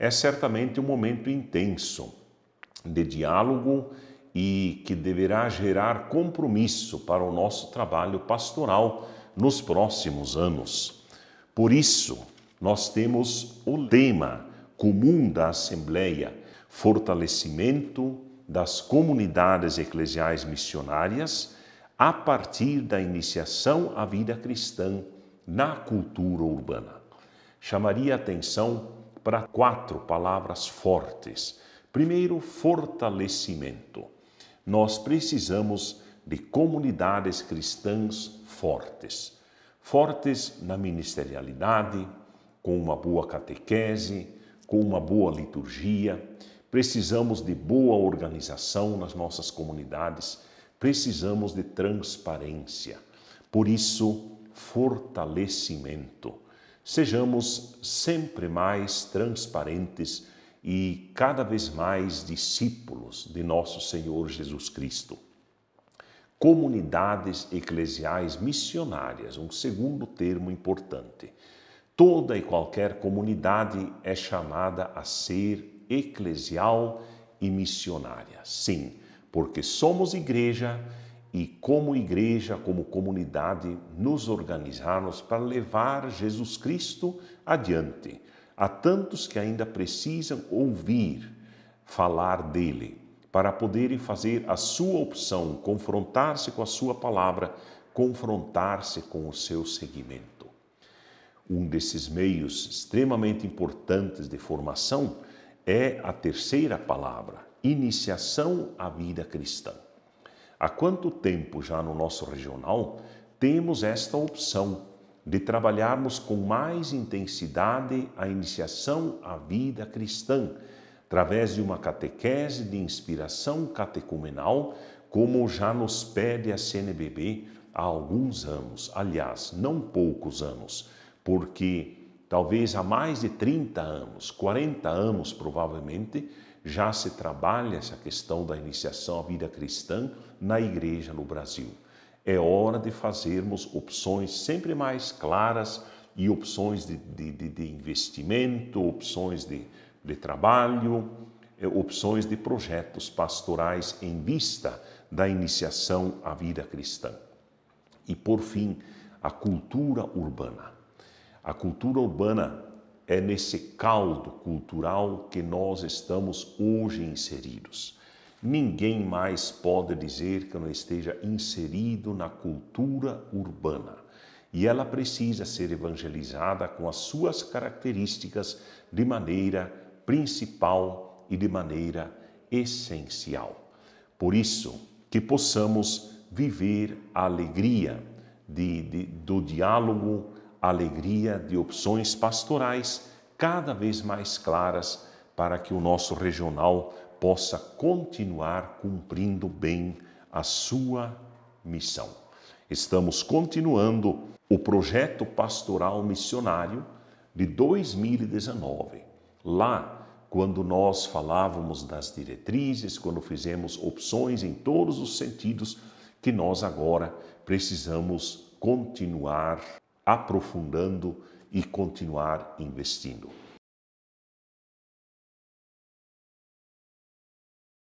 é certamente um momento intenso de diálogo e que deverá gerar compromisso para o nosso trabalho pastoral nos próximos anos. Por isso, nós temos o lema comum da Assembleia: fortalecimento das comunidades eclesiais missionárias a partir da iniciação à vida cristã na cultura urbana. Chamaria a atenção para quatro palavras fortes. Primeiro, fortalecimento. Nós precisamos de comunidades cristãs fortes. Fortes na ministerialidade, com uma boa catequese, com uma boa liturgia. Precisamos de boa organização nas nossas comunidades. Precisamos de transparência. Por isso, fortalecimento Sejamos sempre mais transparentes e cada vez mais discípulos de nosso Senhor Jesus Cristo. Comunidades eclesiais missionárias, um segundo termo importante. Toda e qualquer comunidade é chamada a ser eclesial e missionária. Sim, porque somos igreja e, como igreja, como comunidade, nos organizarmos para levar Jesus Cristo adiante a tantos que ainda precisam ouvir falar dele, para poderem fazer a sua opção, confrontar-se com a sua palavra, confrontar-se com o seu seguimento. Um desses meios extremamente importantes de formação é a terceira palavra, iniciação à vida cristã. Há quanto tempo já no nosso regional temos esta opção de trabalharmos com mais intensidade a iniciação à vida cristã, através de uma catequese de inspiração catecumenal, como já nos pede a CNBB há alguns anos, aliás, não poucos anos, porque talvez há mais de 30 anos, 40 anos provavelmente, já se trabalha essa questão da iniciação à vida cristã na igreja no Brasil. É hora de fazermos opções sempre mais claras e opções de, de, de investimento, opções de, de trabalho, é, opções de projetos pastorais em vista da iniciação à vida cristã. E por fim, a cultura urbana. A cultura urbana é nesse caldo cultural que nós estamos hoje inseridos. Ninguém mais pode dizer que não esteja inserido na cultura urbana. E ela precisa ser evangelizada com as suas características de maneira principal e de maneira essencial. Por isso, que possamos viver a alegria de, de, do diálogo, alegria de opções pastorais cada vez mais claras para que o nosso regional possa continuar cumprindo bem a sua missão. Estamos continuando o projeto pastoral missionário de 2019. Lá, quando nós falávamos das diretrizes, quando fizemos opções em todos os sentidos, que nós agora precisamos continuar aprofundando e continuar investindo.